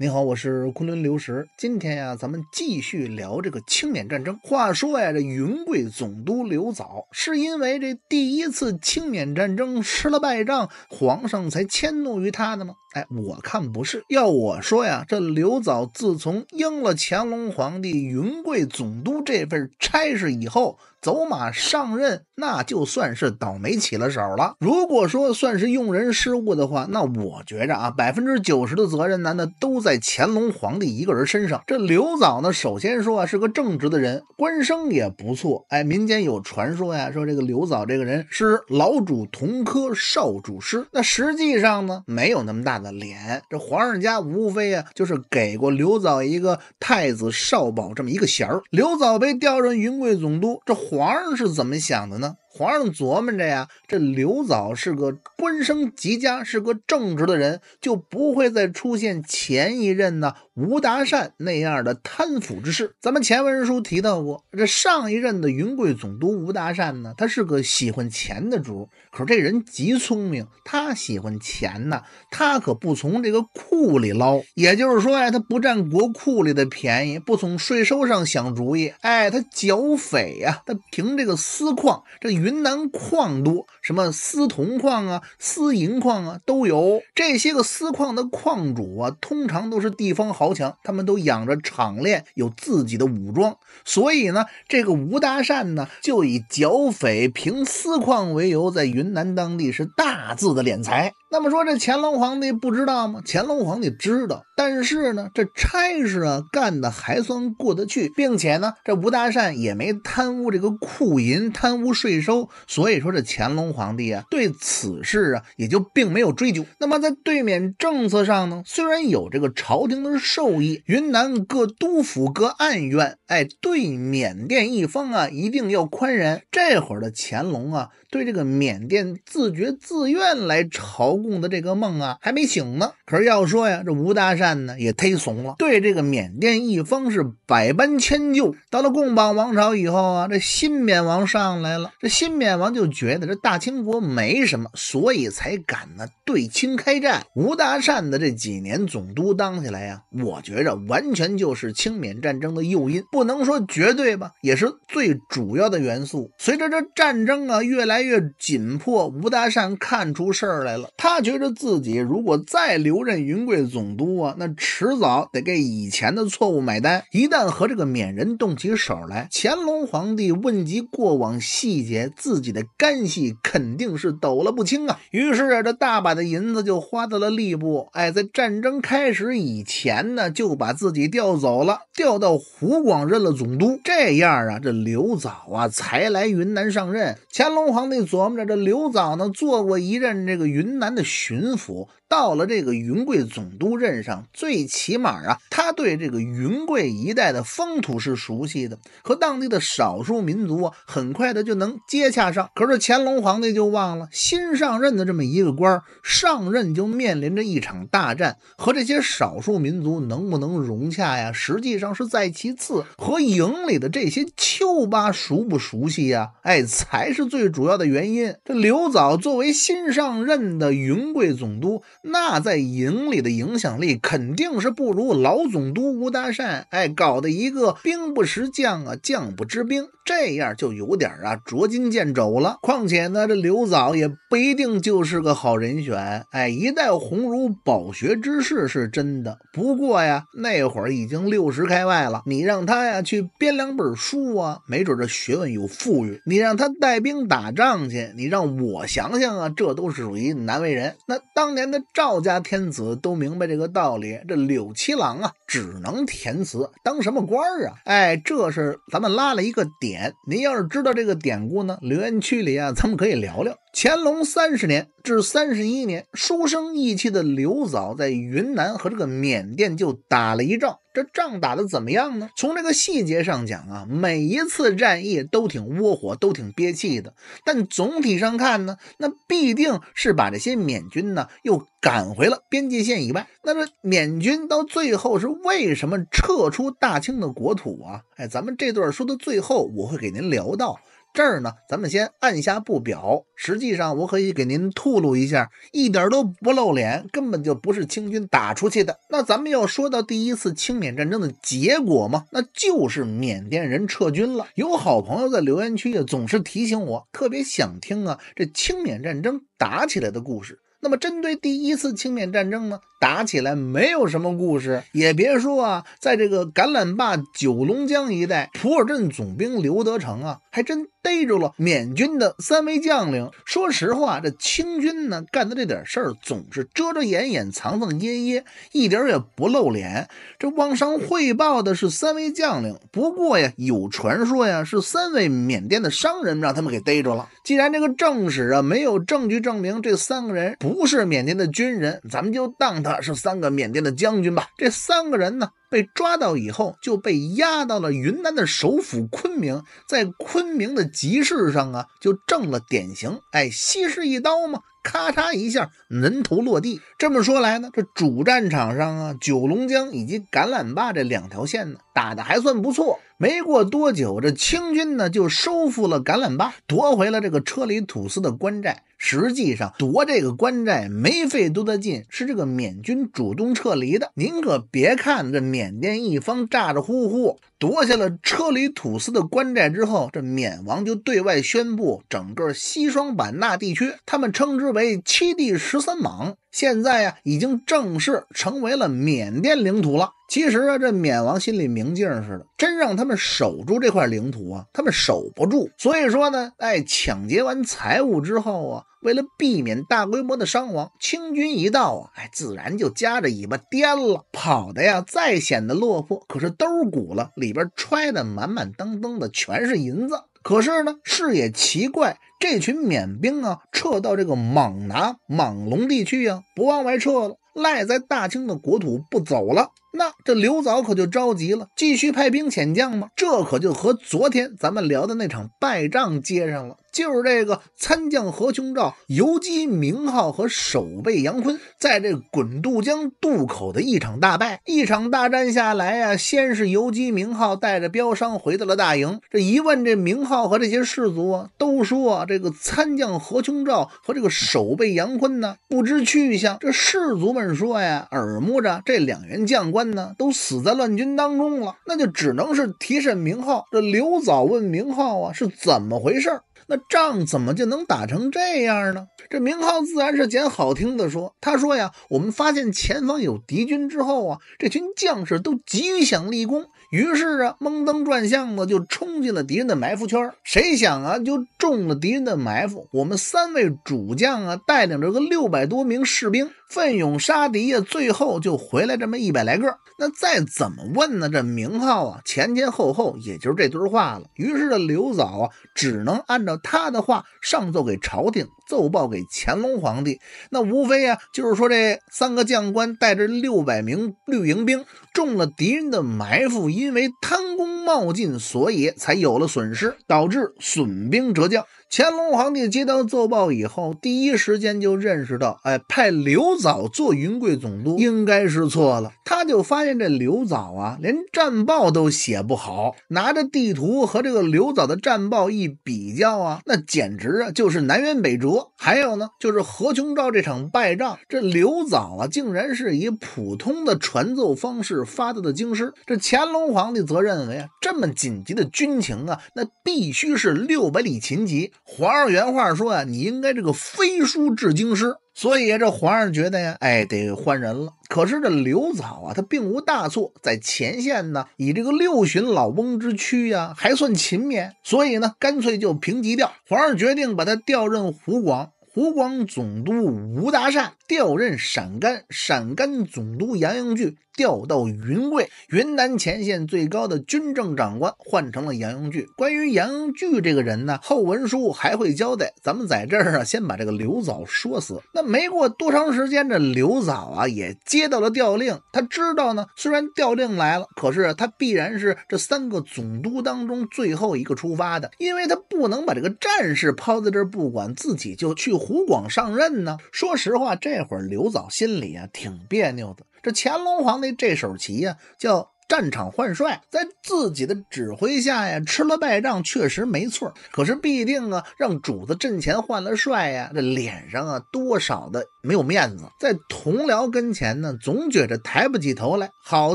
你好，我是昆仑流石。今天呀，咱们继续聊这个清缅战争。话说呀，这云贵总督刘藻是因为这第一次清缅战争失了败仗，皇上才迁怒于他的吗？我看不是，要我说呀，这刘藻自从应了乾隆皇帝云贵总督这份差事以后，走马上任，那就算是倒霉起了手了。如果说算是用人失误的话，那我觉着啊，百分之九十的责任，难道都在乾隆皇帝一个人身上？这刘藻呢，首先说啊，是个正直的人，官声也不错。哎，民间有传说呀，说这个刘藻这个人是老主同科少主师。那实际上呢，没有那么大的。脸，这皇上家无非啊，就是给过刘藻一个太子少保这么一个衔儿。刘藻被调任云贵总督，这皇上是怎么想的呢？皇上琢磨着呀，这刘藻是个官声极佳、是个正直的人，就不会再出现前一任呢吴达善那样的贪腐之事。咱们前文书提到过，这上一任的云贵总督吴达善呢，他是个喜欢钱的主儿。可是这人极聪明，他喜欢钱呢，他可不从这个库里捞。也就是说呀，他不占国库里的便宜，不从税收上想主意。哎，他剿匪呀，他凭这个私矿这。云南矿多，什么私铜矿啊、私银矿啊都有。这些个私矿的矿主啊，通常都是地方豪强，他们都养着厂练，有自己的武装。所以呢，这个吴大善呢，就以剿匪、平私矿为由，在云南当地是大肆的敛财。那么说这乾隆皇帝不知道吗？乾隆皇帝知道，但是呢，这差事啊干的还算过得去，并且呢，这吴大善也没贪污这个库银、贪污税收，所以说这乾隆皇帝啊对此事啊也就并没有追究。那么在对缅政策上呢，虽然有这个朝廷的授意，云南各督府、各按院，哎，对缅甸一方啊一定要宽仁。这会儿的乾隆啊对这个缅甸自觉自愿来朝。共的这个梦啊还没醒呢，可是要说呀，这吴大善呢也忒怂了，对这个缅甸一方是百般迁就。到了共榜王朝以后啊，这新缅王上来了，这新缅王就觉得这大清国没什么，所以才敢呢对清开战。吴大善的这几年总督当起来呀，我觉着完全就是清缅战争的诱因，不能说绝对吧，也是最主要的元素。随着这战争啊越来越紧迫，吴大善看出事儿来了，他。他觉得自己如果再留任云贵总督啊，那迟早得给以前的错误买单。一旦和这个缅人动起手来，乾隆皇帝问及过往细节，自己的干系肯定是抖了不清啊。于是啊，这大把的银子就花到了吏部。哎，在战争开始以前呢，就把自己调走了，调到湖广任了总督。这样啊，这刘藻啊才来云南上任。乾隆皇帝琢磨着，这刘藻呢做过一任这个云南。巡抚。到了这个云贵总督任上，最起码啊，他对这个云贵一带的风土是熟悉的，和当地的少数民族啊，很快的就能接洽上。可是乾隆皇帝就忘了，新上任的这么一个官，上任就面临着一场大战，和这些少数民族能不能融洽呀？实际上是在其次，和营里的这些丘巴熟不熟悉啊？哎，才是最主要的原因。这刘藻作为新上任的云贵总督。那在营里的影响力肯定是不如老总督吴大善，哎，搞的一个兵不识将啊，将不知兵。这样就有点啊捉襟见肘了。况且呢，这刘藻也不一定就是个好人选。哎，一代鸿儒饱学之士是真的。不过呀，那会儿已经六十开外了，你让他呀去编两本书啊，没准这学问有富裕。你让他带兵打仗去，你让我想想啊，这都是属于难为人。那当年的赵家天子都明白这个道理，这柳七郎啊，只能填词，当什么官啊？哎，这是咱们拉了一个点。您要是知道这个典故呢，留言区里啊，咱们可以聊聊。乾隆三十年至三十一年，书生意气的刘藻在云南和这个缅甸就打了一仗。这仗打的怎么样呢？从这个细节上讲啊，每一次战役都挺窝火，都挺憋气的。但总体上看呢，那必定是把这些缅军呢又赶回了边界线以外。那这缅军到最后是为什么撤出大清的国土啊？哎，咱们这段说到最后，我会给您聊到。这儿呢，咱们先按下不表。实际上，我可以给您透露一下，一点都不露脸，根本就不是清军打出去的。那咱们要说到第一次清缅战争的结果嘛，那就是缅甸人撤军了。有好朋友在留言区也总是提醒我，特别想听啊这清缅战争打起来的故事。那么，针对第一次清缅战争呢，打起来没有什么故事，也别说啊，在这个橄榄坝九龙江一带，普洱镇总兵刘德成啊，还真。逮住了缅军的三位将领。说实话，这清军呢干的这点事儿总是遮遮掩掩、藏藏掖掖，一点儿也不露脸。这往上汇报的是三位将领。不过呀，有传说呀，是三位缅甸的商人让他们给逮住了。既然这个正史啊没有证据证明这三个人不是缅甸的军人，咱们就当他是三个缅甸的将军吧。这三个人呢？被抓到以后，就被押到了云南的首府昆明，在昆明的集市上啊，就正了典型，哎，西施一刀嘛。咔嚓一下，人头落地。这么说来呢，这主战场上啊，九龙江以及橄榄坝这两条线呢，打的还算不错。没过多久，这清军呢就收复了橄榄坝，夺回了这个车里土司的官寨。实际上，夺这个官寨没费多大劲，是这个缅军主动撤离的。您可别看这缅甸一方咋咋呼呼，夺下了车里土司的官寨之后，这缅王就对外宣布，整个西双版纳地区，他们称之。为七地十三莽，现在呀，已经正式成为了缅甸领土了。其实啊，这缅王心里明镜似的，真让他们守住这块领土啊，他们守不住。所以说呢，哎，抢劫完财物之后啊，为了避免大规模的伤亡，清军一到啊，哎，自然就夹着尾巴颠了，跑的呀，再显得落魄，可是兜鼓了，里边揣的满满当当的，全是银子。可是呢，是也奇怪，这群缅兵啊，撤到这个莽拿莽龙地区啊，不往外撤了，赖在大清的国土不走了。那这刘藻可就着急了，继续派兵遣将吗？这可就和昨天咱们聊的那场败仗接上了。就是这个参将何琼照、游击明浩和守备杨坤，在这滚渡江渡口的一场大败，一场大战下来呀，先是游击明浩带着镖商回到了大营，这一问，这名浩和这些士卒啊，都说啊，这个参将何琼照和这个守备杨坤呢，不知去向。这士卒们说呀，耳目着这两员将官呢，都死在乱军当中了，那就只能是提审明浩。这刘藻问明浩啊，是怎么回事？那仗怎么就能打成这样呢？这名号自然是捡好听的说。他说呀，我们发现前方有敌军之后啊，这群将士都急于想立功。于是啊，懵登转向子就冲进了敌人的埋伏圈。谁想啊，就中了敌人的埋伏。我们三位主将啊，带领着个六百多名士兵，奋勇杀敌呀，最后就回来这么一百来个。那再怎么问呢？这名号啊，前前后后也就是这堆话了。于是这刘嫂啊，只能按照他的话上奏给朝廷。奏报给乾隆皇帝，那无非啊，就是说这三个将官带着六百名绿营兵中了敌人的埋伏，因为贪功冒进，所以才有了损失，导致损兵折将。乾隆皇帝接到奏报以后，第一时间就认识到，哎，派刘藻做云贵总督应该是错了。他就发现这刘藻啊，连战报都写不好，拿着地图和这个刘藻的战报一比较啊，那简直啊就是南辕北辙。还有呢，就是何琼照这场败仗，这刘藻啊，竟然是以普通的传奏方式发到的京师。这乾隆皇帝则认为啊，这么紧急的军情啊，那必须是六百里秦集。皇上原话说啊，你应该这个飞书至京师，所以这皇上觉得呀，哎，得换人了。可是这刘藻啊，他并无大错，在前线呢，以这个六旬老翁之躯呀，还算勤勉，所以呢，干脆就平级调。皇上决定把他调任湖广，湖广总督吴达善。调任陕甘，陕甘总督杨应琚调到云贵，云南前线最高的军政长官换成了杨应琚。关于杨应琚这个人呢，后文书还会交代。咱们在这儿啊，先把这个刘藻说死。那没过多长时间，这刘藻啊也接到了调令。他知道呢，虽然调令来了，可是他必然是这三个总督当中最后一个出发的，因为他不能把这个战事抛在这儿不管，自己就去湖广上任呢。说实话，这。那会儿刘藻心里啊挺别扭的，这乾隆皇帝这手棋呀，叫战场换帅，在自己的指挥下呀吃了败仗，确实没错。可是必定啊让主子阵前换了帅呀，这脸上啊多少的没有面子，在同僚跟前呢总觉着抬不起头来。好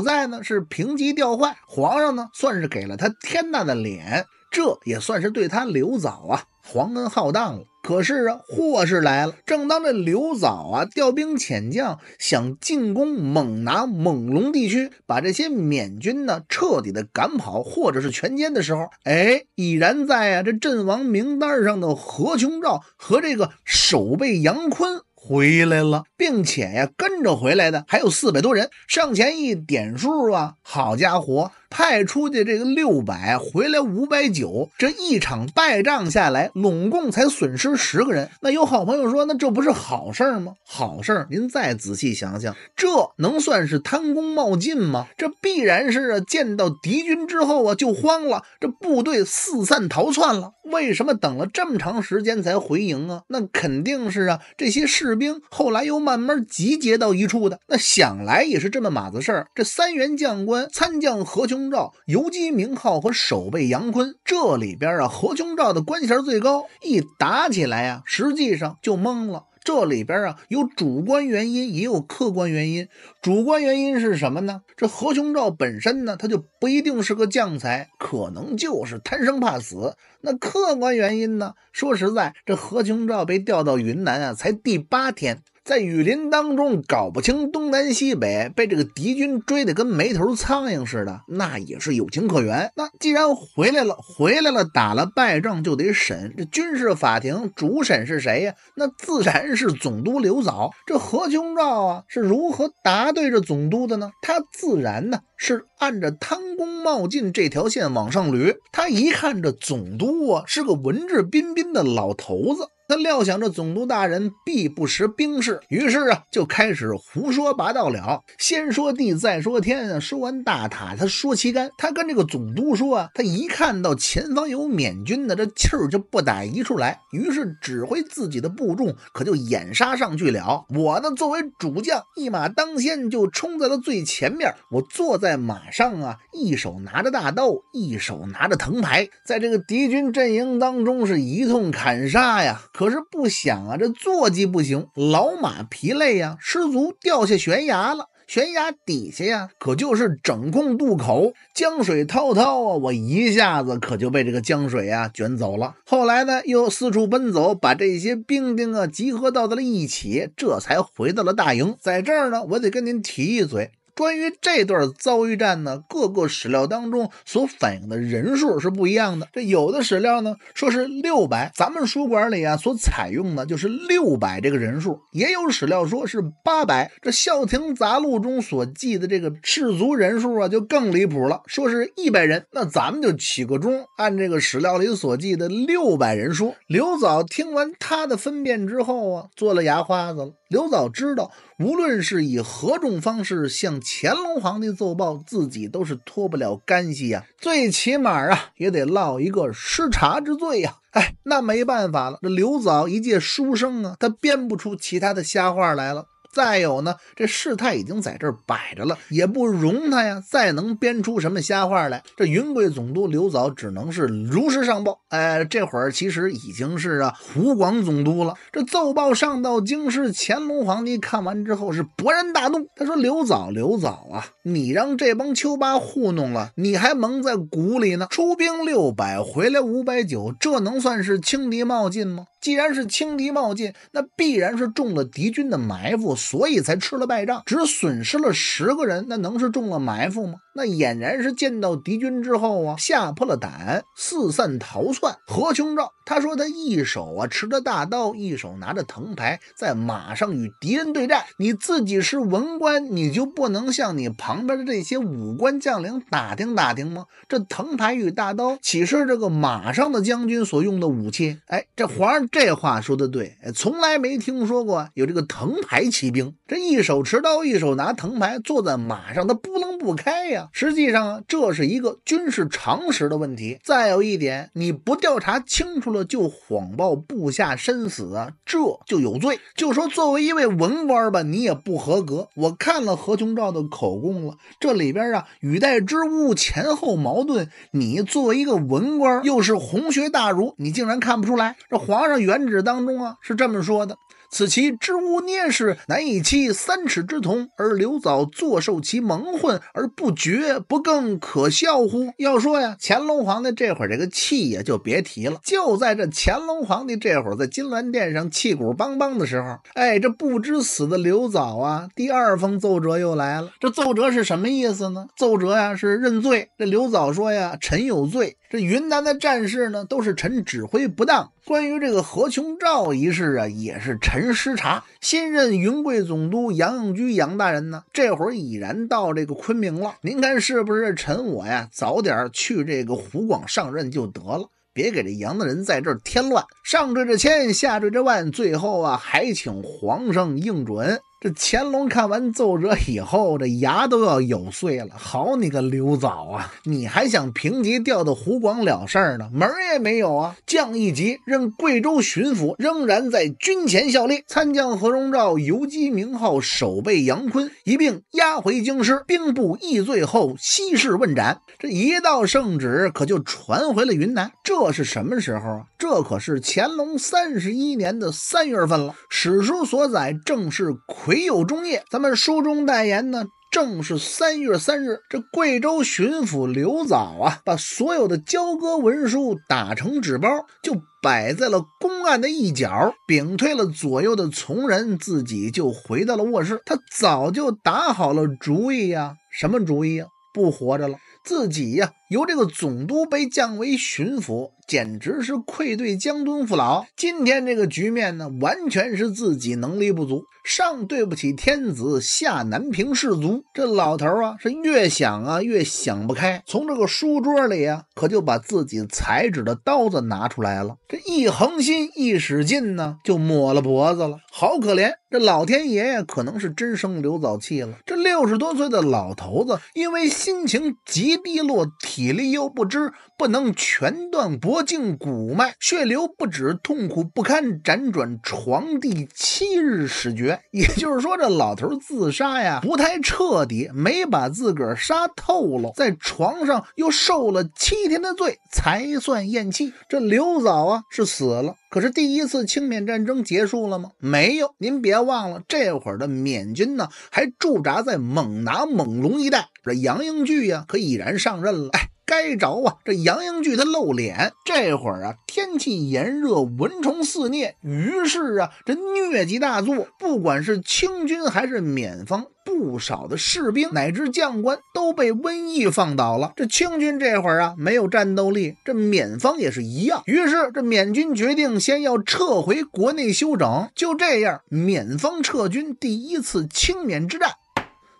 在呢是平级调换，皇上呢算是给了他天大的脸，这也算是对他刘藻啊皇恩浩荡了。可是啊，祸事来了。正当这刘藻啊调兵遣将，想进攻猛拿猛龙地区，把这些缅军呢彻底的赶跑，或者是全歼的时候，哎，已然在啊这阵亡名单上的何琼照和这个守备杨坤回来了，并且呀跟着回来的还有四百多人。上前一点数啊，好家伙！派出去这个六百，回来五百九，这一场败仗下来，拢共才损失十个人。那有好朋友说，那这不是好事吗？好事您再仔细想想，这能算是贪功冒进吗？这必然是啊，见到敌军之后啊就慌了，这部队四散逃窜了。为什么等了这么长时间才回营啊？那肯定是啊，这些士兵后来又慢慢集结到一处的。那想来也是这么码子事儿。这三员将官，参将何琼。赵游击名号和守备杨坤，这里边啊，何琼赵的官衔最高，一打起来啊，实际上就懵了。这里边啊，有主观原因，也有客观原因。主观原因是什么呢？这何琼赵本身呢，他就不一定是个将才，可能就是贪生怕死。那客观原因呢？说实在，这何琼赵被调到云南啊，才第八天。在雨林当中搞不清东南西北，被这个敌军追得跟没头苍蝇似的，那也是有情可原。那既然回来了，回来了，打了败仗就得审，这军事法庭主审是谁呀？那自然是总督刘藻。这何清照啊，是如何答对这总督的呢？他自然呢是。按着贪功冒进这条线往上捋，他一看这总督啊是个文质彬彬的老头子，他料想着总督大人必不识兵事，于是啊就开始胡说八道了。先说地，再说天啊，说完大塔，他说旗杆。他跟这个总督说啊，他一看到前方有缅军呢，这气儿就不打一处来，于是指挥自己的部众可就掩杀上去了。我呢作为主将，一马当先就冲在了最前面，我坐在马。上啊，一手拿着大刀，一手拿着藤牌，在这个敌军阵营当中是一通砍杀呀。可是不想啊，这坐骑不行，老马疲累呀，失足掉下悬崖了。悬崖底下呀，可就是整共渡口，江水滔滔啊。我一下子可就被这个江水啊卷走了。后来呢，又四处奔走，把这些兵丁啊集合到了一起，这才回到了大营。在这儿呢，我得跟您提一嘴。关于这段遭遇战呢，各个史料当中所反映的人数是不一样的。这有的史料呢说是六百，咱们书馆里啊所采用的就是六百这个人数。也有史料说是八百。这《孝亭杂录》中所记的这个士卒人数啊就更离谱了，说是一百人。那咱们就起个钟，按这个史料里所记的六百人数。刘藻听完他的分辨之后啊，做了牙花子了。刘藻知道，无论是以何种方式向乾隆皇帝奏报，自己都是脱不了干系啊！最起码啊，也得落一个失察之罪呀！哎，那没办法了，这刘藻一介书生啊，他编不出其他的瞎话来了。再有呢，这事态已经在这儿摆着了，也不容他呀，再能编出什么瞎话来。这云贵总督刘藻只能是如实上报。哎，这会儿其实已经是啊湖广总督了。这奏报上到京师，乾隆皇帝看完之后是勃然大怒。他说：“刘藻，刘藻啊，你让这帮丘八糊弄了，你还蒙在鼓里呢。出兵六百，回来五百九，这能算是轻敌冒进吗？”既然是轻敌冒进，那必然是中了敌军的埋伏，所以才吃了败仗，只损失了十个人，那能是中了埋伏吗？那俨然是见到敌军之后啊，吓破了胆，四散逃窜。何琼照他说，他一手啊持着大刀，一手拿着藤牌，在马上与敌人对战。你自己是文官，你就不能向你旁边的这些武官将领打听打听吗？这藤牌与大刀，岂是这个马上的将军所用的武器？哎，这皇上这话说的对，从来没听说过有这个藤牌骑兵。这一手持刀，一手拿藤牌，坐在马上，他不能不开呀。实际上啊，这是一个军事常识的问题。再有一点，你不调查清楚了就谎报部下身死啊，这就有罪。就说作为一位文官吧，你也不合格。我看了何琼照的口供了，这里边啊，语带之物，前后矛盾。你作为一个文官，又是红学大儒，你竟然看不出来？这皇上原旨当中啊，是这么说的。此其知屋捏事难以欺三尺之童，而刘藻坐受其蒙混而不觉，不更可笑乎？要说呀，乾隆皇帝这会儿这个气呀就别提了。就在这乾隆皇帝这会儿在金銮殿上气鼓邦邦的时候，哎，这不知死的刘藻啊，第二封奏折又来了。这奏折是什么意思呢？奏折呀是认罪。这刘藻说呀：“臣有罪。这云南的战事呢，都是臣指挥不当。关于这个何琼照一事啊，也是臣。”失察，新任云贵总督杨应居杨大人呢？这会儿已然到这个昆明了。您看是不是？臣我呀，早点去这个湖广上任就得了，别给这杨大人在这儿添乱。上缀着千，下缀着万，最后啊，还请皇上应准。这乾隆看完奏折以后，这牙都要咬碎了。好你个刘藻啊，你还想平级调到湖广了事儿呢？门儿也没有啊！降一级任贵州巡抚，仍然在军前效力。参将何荣照、游击名号守备杨坤一并押回京师。兵部议罪后，西市问斩。这一道圣旨可就传回了云南。这是什么时候啊？这可是乾隆三十一年的三月份了。史书所载正是魁。唯有中夜，咱们书中代言呢，正是三月三日，这贵州巡抚刘藻啊，把所有的交割文书打成纸包，就摆在了公案的一角，屏退了左右的从人，自己就回到了卧室。他早就打好了主意呀，什么主意啊？不活着了，自己呀。由这个总督被降为巡抚，简直是愧对江东父老。今天这个局面呢，完全是自己能力不足，上对不起天子，下难平士卒。这老头啊，是越想啊越想不开，从这个书桌里啊，可就把自己裁纸的刀子拿出来了。这一横心一使劲呢，就抹了脖子了。好可怜，这老天爷可能是真生刘藻气了。这六十多岁的老头子，因为心情极低落，体。体力又不支，不能全断脖颈骨脉，血流不止，痛苦不堪，辗转床第七日始绝。也就是说，这老头自杀呀，不太彻底，没把自个儿杀透了，在床上又受了七天的罪，才算咽气。这刘嫂啊是死了，可是第一次清缅战争结束了吗？没有，您别忘了，这会儿的缅军呢，还驻扎在猛拿猛龙一带。这杨应俊呀，可已然上任了。哎。该着啊，这杨英俊他露脸。这会儿啊，天气炎热，蚊虫肆虐，于是啊，这疟疾大作。不管是清军还是缅方，不少的士兵乃至将官都被瘟疫放倒了。这清军这会儿啊，没有战斗力；这缅方也是一样。于是这缅军决定先要撤回国内休整。就这样，缅方撤军，第一次清缅之战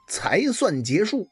才算结束。